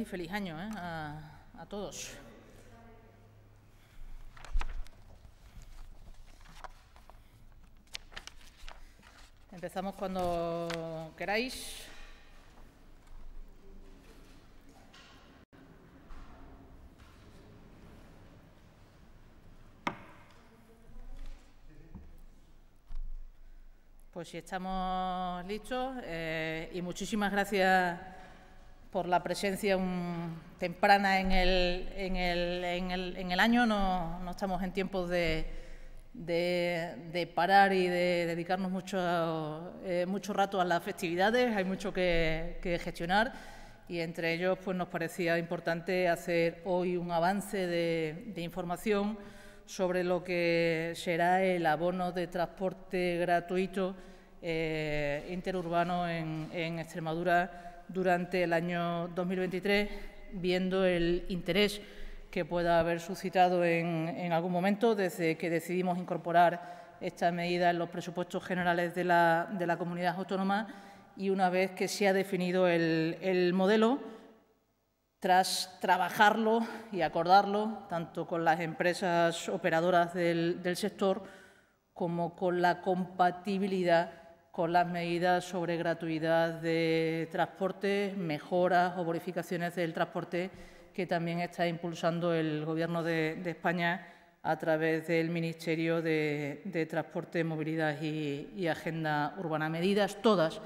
y feliz año ¿eh? a, todos. Empezamos cuando queráis. Pues si estamos listos eh, y muchísimas gracias por la presencia temprana en el, en, el, año, no, estamos en tiempos de, parar y de dedicarnos mucho, eh, mucho rato a las festividades, hay mucho que, gestionar y entre ellos pues, nos parecía importante hacer hoy un avance de, información sobre lo que será el abono de transporte gratuito eh, interurbano en Extremadura durante el año 2023, viendo el interés que pueda haber suscitado en, algún momento desde que decidimos incorporar esta medida en los presupuestos generales de la, comunidad autónoma y una vez que se ha definido el, modelo, tras trabajarlo y acordarlo tanto con las empresas operadoras del, del sector como con la compatibilidad con las medidas sobre gratuidad de transporte, mejoras o bonificaciones del transporte que también está impulsando el Gobierno de, España a través del Ministerio de, Transporte, Movilidad y, Agenda Urbana. Medidas todas,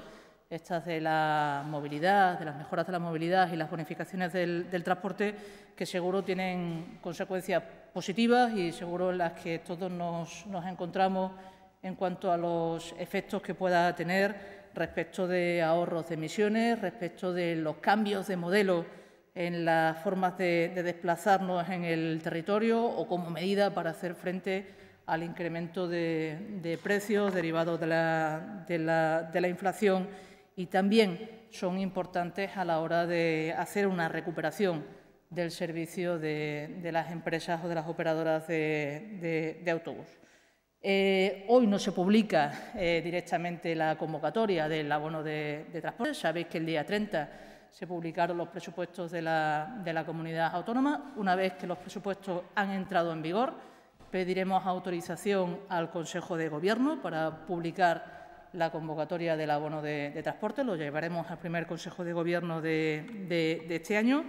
estas de la movilidad, de las mejoras de la movilidad y las bonificaciones del, transporte, que seguro tienen consecuencias positivas y seguro las que todos nos encontramos en cuanto a los efectos que pueda tener respecto de ahorros de emisiones, respecto de los cambios de modelo en las formas de, desplazarnos en el territorio o como medida para hacer frente al incremento de, precios derivados de la, inflación y también son importantes a la hora de hacer una recuperación del servicio de, las empresas o de las operadoras de autobús. Eh, hoy no se publica eh, directamente la convocatoria del abono de, transporte. Sabéis que el día 30 se publicaron los presupuestos de la, comunidad autónoma. Una vez que los presupuestos han entrado en vigor, pediremos autorización al Consejo de Gobierno para publicar la convocatoria del abono de, transporte. Lo llevaremos al primer Consejo de Gobierno de este año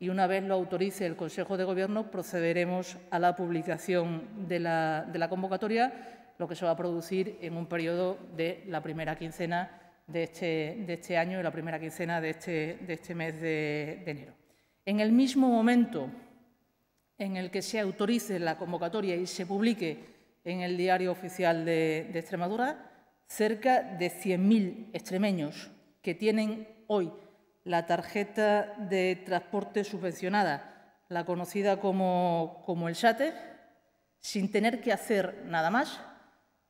y una vez lo autorice el Consejo de Gobierno procederemos a la publicación de la, convocatoria, lo que se va a producir en un periodo de la primera quincena de este, este año y la primera quincena de este, este mes de, enero. En el mismo momento en el que se autorice la convocatoria y se publique en el Diario Oficial de Extremadura, cerca de 100.000 extremeños que tienen hoy la tarjeta de transporte subvencionada, la conocida como, el SATE, sin tener que hacer nada más.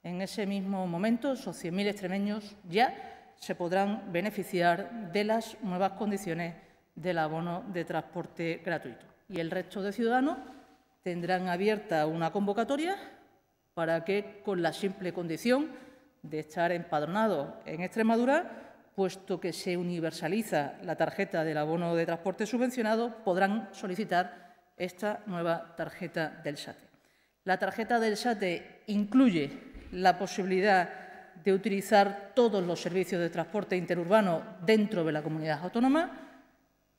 En ese mismo momento, esos 100.000 extremeños ya se podrán beneficiar de las nuevas condiciones del abono de transporte gratuito. Y el resto de ciudadanos tendrán abierta una convocatoria para que, con la simple condición de estar empadronados en Extremadura, puesto que se universaliza la tarjeta del abono de transporte subvencionado, podrán solicitar esta nueva tarjeta del SATE. La tarjeta del SATE incluye la posibilidad de utilizar todos los servicios de transporte interurbano dentro de la comunidad autónoma,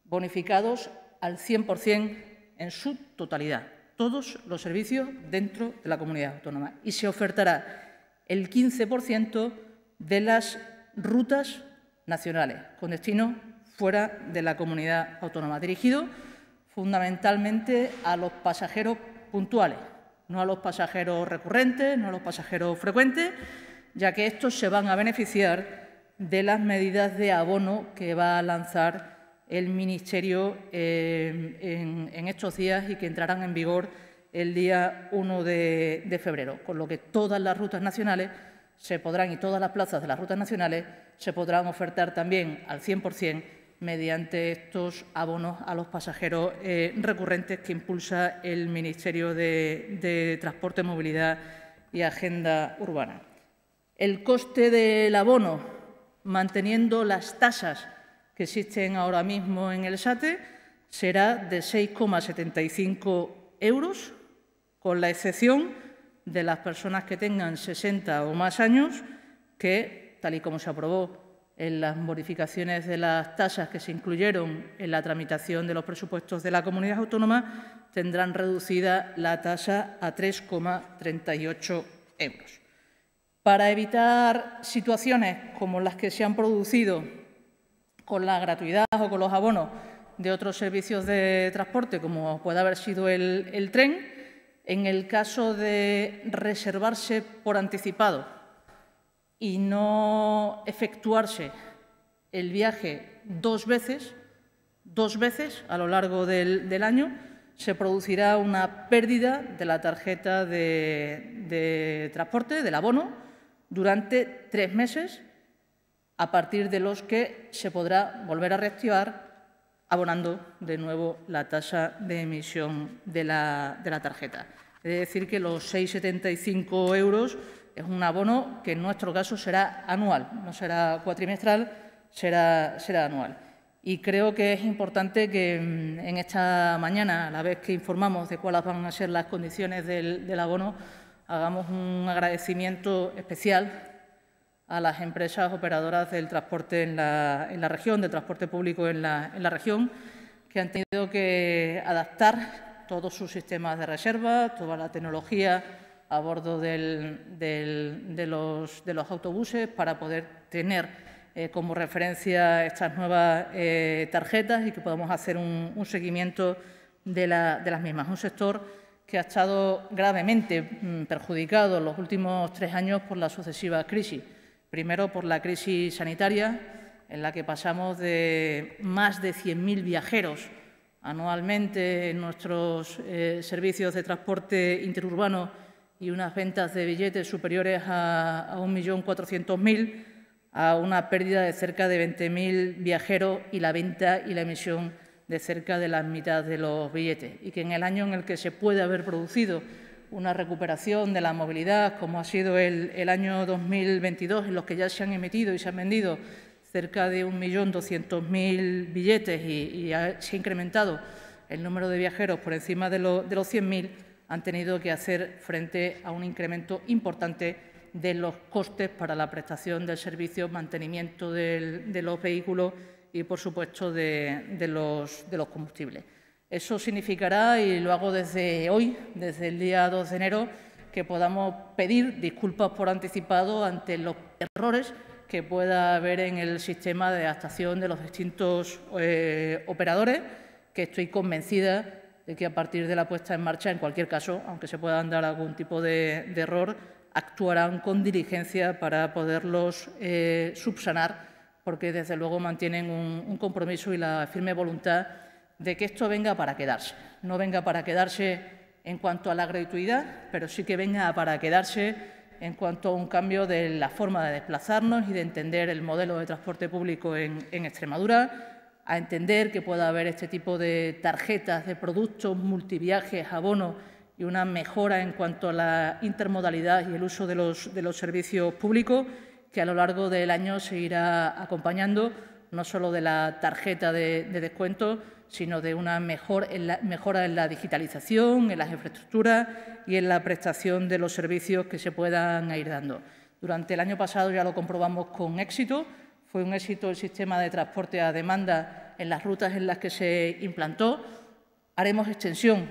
bonificados al 100% en su totalidad, todos los servicios dentro de la comunidad autónoma. Y se ofertará el 15% de las rutas nacionales, con destino fuera de la comunidad autónoma, dirigido fundamentalmente a los pasajeros puntuales, no a los pasajeros recurrentes, no a los pasajeros frecuentes, ya que estos se van a beneficiar de las medidas de abono que va a lanzar el Ministerio eh, en, estos días y que entrarán en vigor el día 1 de febrero, con lo que todas las rutas nacionales se podrán y todas las plazas de las rutas nacionales se podrán ofertar también al 100% mediante estos abonos a los pasajeros eh, recurrentes que impulsa el Ministerio de, Transporte, Movilidad y Agenda Urbana. El coste del abono, manteniendo las tasas que existen ahora mismo en el SATE, será de 6,75 euros, con la excepción de las personas que tengan 60 o más años que tal y como se aprobó en las modificaciones de las tasas que se incluyeron en la tramitación de los presupuestos de la comunidad autónoma, tendrán reducida la tasa a 3,38 euros. Para evitar situaciones como las que se han producido con la gratuidad o con los abonos de otros servicios de transporte, como puede haber sido el, el tren, en el caso de reservarse por anticipado y no efectuarse el viaje dos veces, dos veces a lo largo del, año, se producirá una pérdida de la tarjeta de, transporte, del abono, durante tres meses, a partir de los que se podrá volver a reactivar abonando de nuevo la tasa de emisión de la tarjeta. Es decir, que los 6,75 euros es un abono que en nuestro caso será anual, no será cuatrimestral, será, será anual. Y creo que es importante que mm, en esta mañana, a la vez que informamos de cuáles van a ser las condiciones del, abono, hagamos un agradecimiento especial a las empresas operadoras del transporte en la, en región, del transporte público en la, en la, región, que han tenido que adaptar todos sus sistemas de reserva, toda la tecnología a bordo de, los, autobuses para poder tener eh, como referencia estas nuevas eh, tarjetas y que podamos hacer un, seguimiento de, las mismas. Un sector que ha estado gravemente mm, perjudicado en los últimos tres años por la sucesiva crisis. Primero, por la crisis sanitaria, en la que pasamos de más de 100.000 viajeros anualmente en nuestros eh, servicios de transporte interurbano y unas ventas de billetes superiores a, a 1.400.000, a una pérdida de cerca de 20.000 viajeros y la venta y la emisión de cerca de la mitad de los billetes. Y que en el año en el que se puede haber producido una recuperación de la movilidad, como ha sido el, el año 2022, en los que ya se han emitido y se han vendido cerca de 1.200.000 billetes y, se ha incrementado el número de viajeros por encima de, de los 100.000, han tenido que hacer frente a un incremento importante de los costes para la prestación del servicio, mantenimiento de los vehículos y, por supuesto, de, los, combustibles. Eso significará, y lo hago desde hoy, desde el día 2 de enero, que podamos pedir disculpas por anticipado ante los errores que pueda haber en el sistema de adaptación de los distintos eh, operadores, que estoy convencida de que a partir de la puesta en marcha, en cualquier caso, aunque se puedan dar algún tipo de, error, actuarán con diligencia para poderlos eh, subsanar, porque desde luego mantienen un, compromiso y la firme voluntad de que esto venga para quedarse. No venga para quedarse en cuanto a la gratuidad, pero sí que venga para quedarse en cuanto a un cambio de la forma de desplazarnos y de entender el modelo de transporte público en Extremadura, a entender que pueda haber este tipo de tarjetas, de productos, multiviajes, abonos y una mejora en cuanto a la intermodalidad y el uso de los, servicios públicos, que a lo largo del año se irá acompañando no solo de la tarjeta de, descuento, sino de una mejora en la digitalización, en las infraestructuras y en la prestación de los servicios que se puedan ir dando. Durante el año pasado ya lo comprobamos con éxito, fue un éxito el sistema de transporte a demanda en las rutas en las que se implantó. Haremos extensión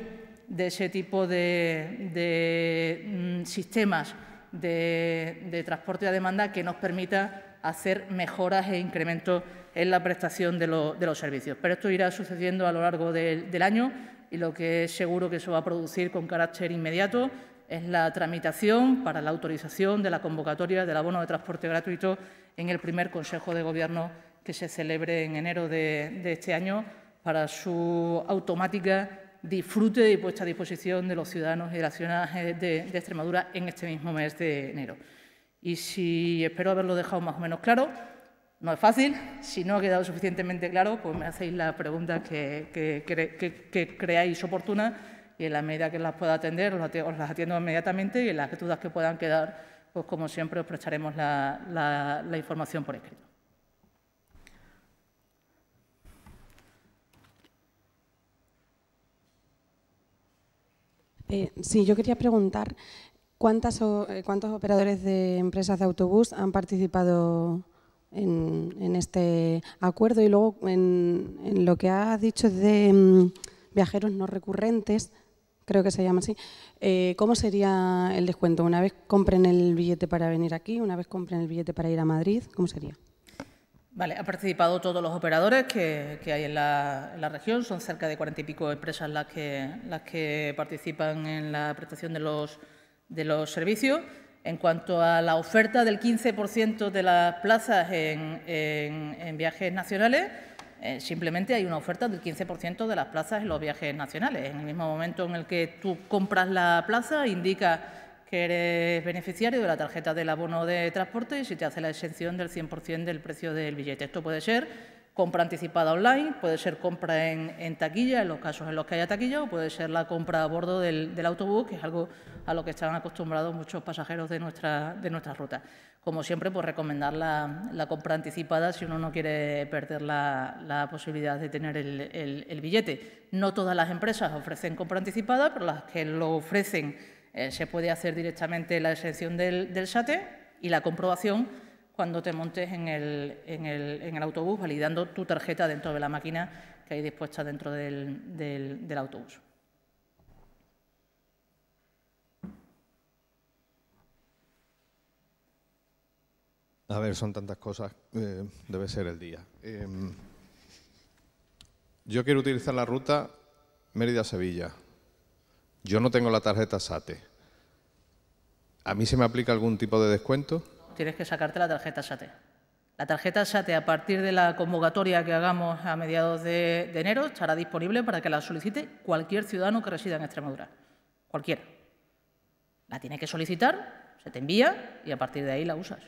de ese tipo de, mm, sistemas de, transporte a demanda que nos permita hacer mejoras e incrementos en la prestación de, los servicios. Pero esto irá sucediendo a lo largo del, año y lo que es seguro que se va a producir con carácter inmediato es la tramitación para la autorización de la convocatoria del abono de transporte gratuito en el primer Consejo de Gobierno que se celebre en enero de, este año para su automática disfrute y puesta a disposición de los ciudadanos y de las ciudadanas de, Extremadura en este mismo mes de enero. Y si espero haberlo dejado más o menos claro, no es fácil. Si no ha quedado suficientemente claro, pues me hacéis la pregunta que creáis oportuna y en la medida que las pueda atender, os las atiendo inmediatamente y en las dudas que puedan quedar, pues como siempre os prestaremos la, información por escrito. Eh, sí, yo quería preguntar cuántas, eh, cuántos operadores de empresas de autobús han participado en, este acuerdo y luego en, lo que ha dicho de mm, viajeros no recurrentes, creo que se llama así. Eh, ¿Cómo sería el descuento? Una vez compren el billete para venir aquí, una vez compren el billete para ir a Madrid, ¿cómo sería? Vale, ha participado todos los operadores que, hay en la, región, son cerca de cuarenta y pico empresas las que, las que participan en la prestación de los, servicios. En cuanto a la oferta del 15% de las plazas en viajes nacionales, eh, simplemente hay una oferta del 15% de las plazas en los viajes nacionales. En el mismo momento en el que tú compras la plaza, indica que eres beneficiario de la tarjeta del abono de transporte y se te hace la exención del 100% del precio del billete. Esto puede ser compra anticipada online, puede ser compra en, taquilla, en los casos en los que haya taquilla, o puede ser la compra a bordo del, autobús, que es algo a lo que están acostumbrados muchos pasajeros de nuestra, de nuestra ruta. Como siempre, pues recomendar la, compra anticipada si uno no quiere perder la, posibilidad de tener el, billete. No todas las empresas ofrecen compra anticipada, pero las que lo ofrecen eh, se puede hacer directamente la exención del, del SATE y la comprobación cuando te montes en el, en el, en el autobús, validando tu tarjeta dentro de la máquina que hay dispuesta dentro del, del, autobús. A ver, son tantas cosas, eh, debe ser el día. Em, yo quiero utilizar la ruta Mérida-Sevilla. Yo no tengo la tarjeta SATE. ¿A mí se me aplica algún tipo de descuento? tienes que sacarte la tarjeta SATE. La tarjeta SATE, a partir de la convocatoria que hagamos a mediados de, enero, estará disponible para que la solicite cualquier ciudadano que resida en Extremadura. Cualquiera. La tiene que solicitar, se te envía y a partir de ahí la usas.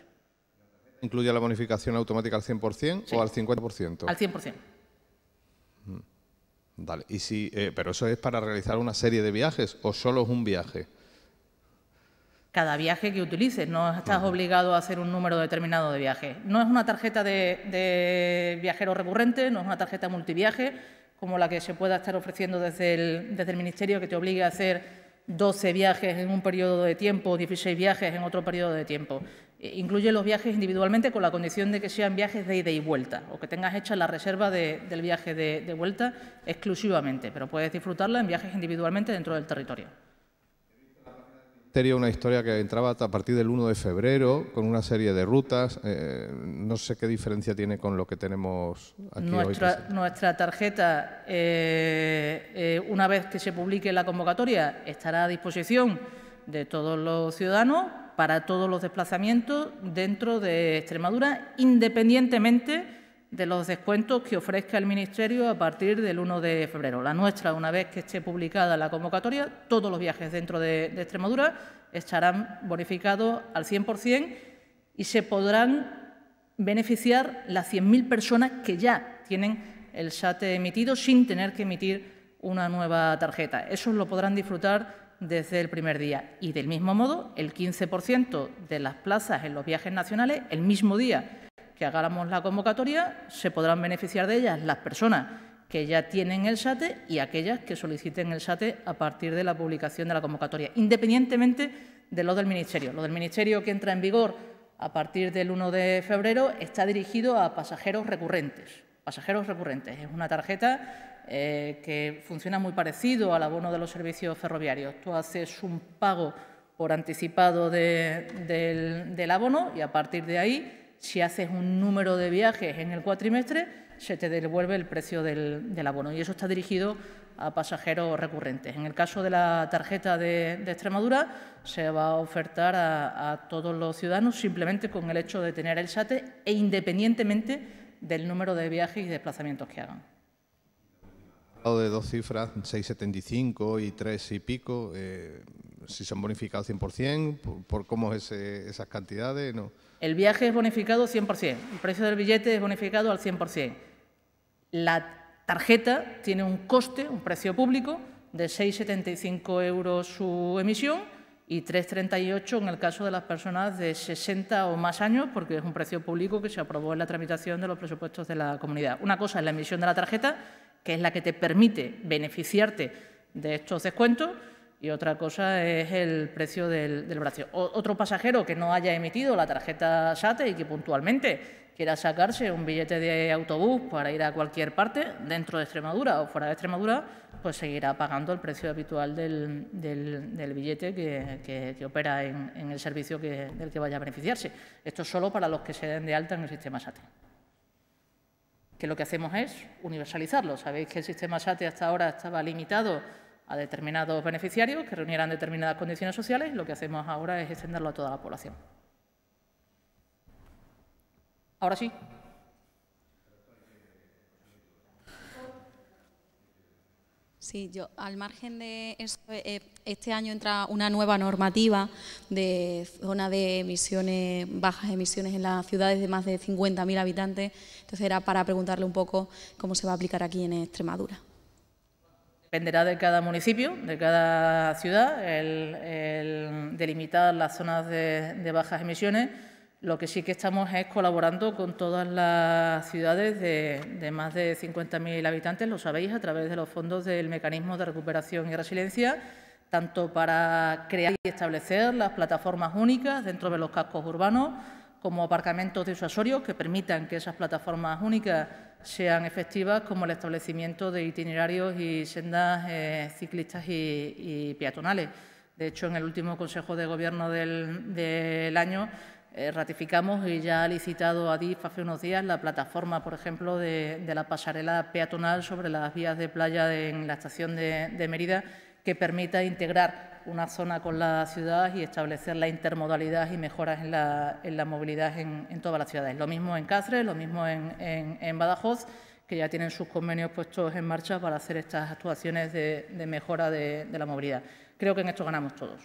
¿Incluye la bonificación automática al 100% o al 50%? Al 100%. Dale. Mm. y si, eh, pero eso es para realizar una serie de viajes o solo es un viaje cada viaje que utilices, no estás obligado a hacer un número determinado de viajes. No es una tarjeta de, viajero recurrente, no es una tarjeta multiviaje, como la que se pueda estar ofreciendo desde el, Ministerio, que te obligue a hacer 12 viajes en un periodo de tiempo, 16 viajes en otro periodo de tiempo. E, incluye los viajes individualmente con la condición de que sean viajes de ida y vuelta o que tengas hecha la reserva del viaje de vuelta exclusivamente, pero puedes disfrutarla en viajes individualmente dentro del territorio. Sería una historia que entraba a partir del 1 de febrero con una serie de rutas. Eh, no sé qué diferencia tiene con lo que tenemos aquí nuestra, hoy. Nuestra tarjeta, eh, eh, una vez que se publique la convocatoria, estará a disposición de todos los ciudadanos para todos los desplazamientos dentro de Extremadura, independientemente de los descuentos que ofrezca el Ministerio a partir del 1 de febrero. La nuestra, una vez que esté publicada la convocatoria, todos los viajes dentro de, Extremadura estarán bonificados al 100% y se podrán beneficiar las 100.000 personas que ya tienen el SATE emitido sin tener que emitir una nueva tarjeta. Eso lo podrán disfrutar desde el primer día. Y del mismo modo, el 15% de las plazas en los viajes nacionales, el mismo día que hagáramos la convocatoria, se podrán beneficiar de ellas las personas que ya tienen el SATE y aquellas que soliciten el SATE a partir de la publicación de la convocatoria, independientemente de lo del Ministerio. Lo del Ministerio que entra en vigor a partir del 1 de febrero está dirigido a pasajeros recurrentes. Pasajeros recurrentes es una tarjeta eh, que funciona muy parecido al abono de los servicios ferroviarios. Tú haces un pago por anticipado del abono y a partir de ahí si haces un número de viajes en el cuatrimestre, se te devuelve el precio del, abono y eso está dirigido a pasajeros recurrentes. En el caso de la tarjeta de, Extremadura, se va a ofertar a, todos los ciudadanos simplemente con el hecho de tener el SATE e independientemente del número de viajes y desplazamientos que hagan. De dos cifras, 6,75 y 3 y pico, eh, si son bonificados 100%, por, cómo es eh, esas cantidades, no. El viaje es bonificado 100%, el precio del billete es bonificado al 100%. La tarjeta tiene un coste, un precio público, de 6,75 euros su emisión y 3,38 en el caso de las personas de 60 o más años, porque es un precio público que se aprobó en la tramitación de los presupuestos de la comunidad. Una cosa es la emisión de la tarjeta, que es la que te permite beneficiarte de estos descuentos, y otra cosa es el precio del, brazo. otro pasajero que no haya emitido la tarjeta SATE y que puntualmente quiera sacarse un billete de autobús para ir a cualquier parte, dentro de Extremadura o fuera de Extremadura, pues seguirá pagando el precio habitual del, billete que, opera en, el servicio del que vaya a beneficiarse. Esto es solo para los que se den de alta en el sistema SATE que lo que hacemos es universalizarlo. Sabéis que el sistema SATE hasta ahora estaba limitado a determinados beneficiarios que reunieran determinadas condiciones sociales. Lo que hacemos ahora es extenderlo a toda la población. Ahora sí. Sí, yo al margen de eso, eh, este año entra una nueva normativa de zona de emisiones, bajas emisiones en las ciudades de más de 50.000 habitantes. Entonces era para preguntarle un poco cómo se va a aplicar aquí en Extremadura. Dependerá de cada municipio, de cada ciudad, el, delimitar las zonas de, bajas emisiones. Lo que sí que estamos es colaborando con todas las ciudades de, más de 50.000 habitantes, lo sabéis, a través de los fondos del Mecanismo de Recuperación y Resiliencia, tanto para crear y establecer las plataformas únicas dentro de los cascos urbanos, como aparcamientos disuasorios que permitan que esas plataformas únicas sean efectivas, como el establecimiento de itinerarios y sendas eh, ciclistas y, peatonales. De hecho, en el último Consejo de Gobierno del, año eh, ratificamos y ya ha licitado a DIF hace unos días la plataforma, por ejemplo, de, la pasarela peatonal sobre las vías de playa en la estación de, de Mérida, que permita integrar una zona con la ciudad y establecer la intermodalidad y mejoras en la, movilidad en, todas las ciudades. Lo mismo en Cáceres, lo mismo en, Badajoz, que ya tienen sus convenios puestos en marcha para hacer estas actuaciones de, mejora de, la movilidad. Creo que en esto ganamos todos.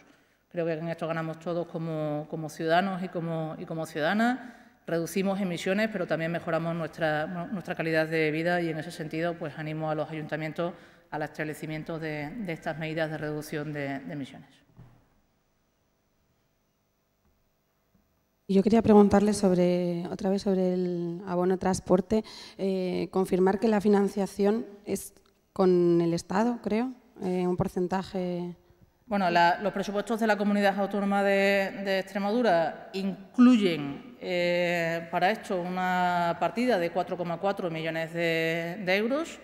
Creo que en esto ganamos todos como, como ciudadanos y como, y como ciudadanas reducimos emisiones, pero también mejoramos nuestra, nuestra calidad de vida y en ese sentido pues animo a los ayuntamientos al establecimiento de, estas medidas de reducción de, emisiones. Yo quería preguntarle sobre, otra vez sobre el abono transporte, eh, confirmar que la financiación es con el Estado, creo, eh, un porcentaje. Bueno, los presupuestos de la Comunidad Autónoma de, Extremadura incluyen eh, para esto una partida de 4,4 millones de euros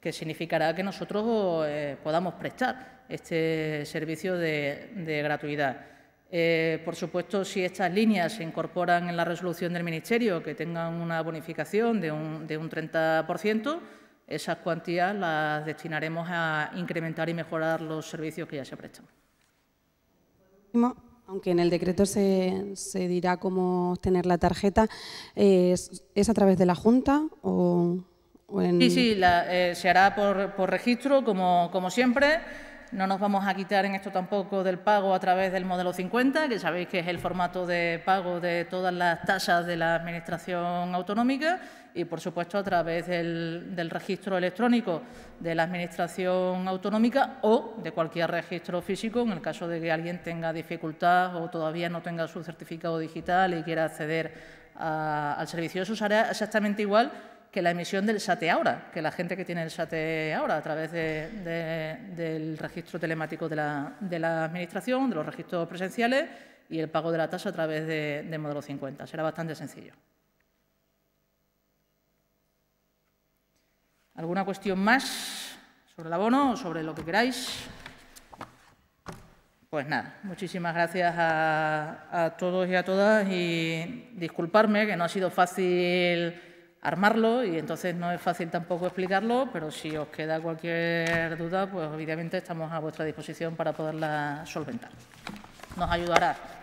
que significará que nosotros eh, podamos prestar este servicio de, gratuidad. Eh, por supuesto, si estas líneas se incorporan en la resolución del Ministerio, que tengan una bonificación de un, de un 30%, esas cuantías las destinaremos a incrementar y mejorar los servicios que ya se prestan. Aunque en el decreto se, dirá cómo obtener la tarjeta, eh, ¿es a través de la Junta o...? Sí, sí, eh, se hará por, registro, como, como, siempre. No nos vamos a quitar en esto tampoco del pago a través del modelo 50, que sabéis que es el formato de pago de todas las tasas de la Administración autonómica y, por supuesto, a través del, registro electrónico de la Administración autonómica o de cualquier registro físico, en el caso de que alguien tenga dificultad o todavía no tenga su certificado digital y quiera acceder al servicio. Eso será exactamente igual que la emisión del SATE ahora, que la gente que tiene el SATE ahora a través del registro telemático de la, Administración, de los registros presenciales y el pago de la tasa a través de, modelo 50. Será bastante sencillo. ¿Alguna cuestión más sobre el abono o sobre lo que queráis? Pues nada, muchísimas gracias a, a todos y a todas y disculparme que no ha sido fácil armarlo y entonces no es fácil tampoco explicarlo, pero si os queda cualquier duda, pues obviamente estamos a vuestra disposición para poderla solventar. Nos ayudará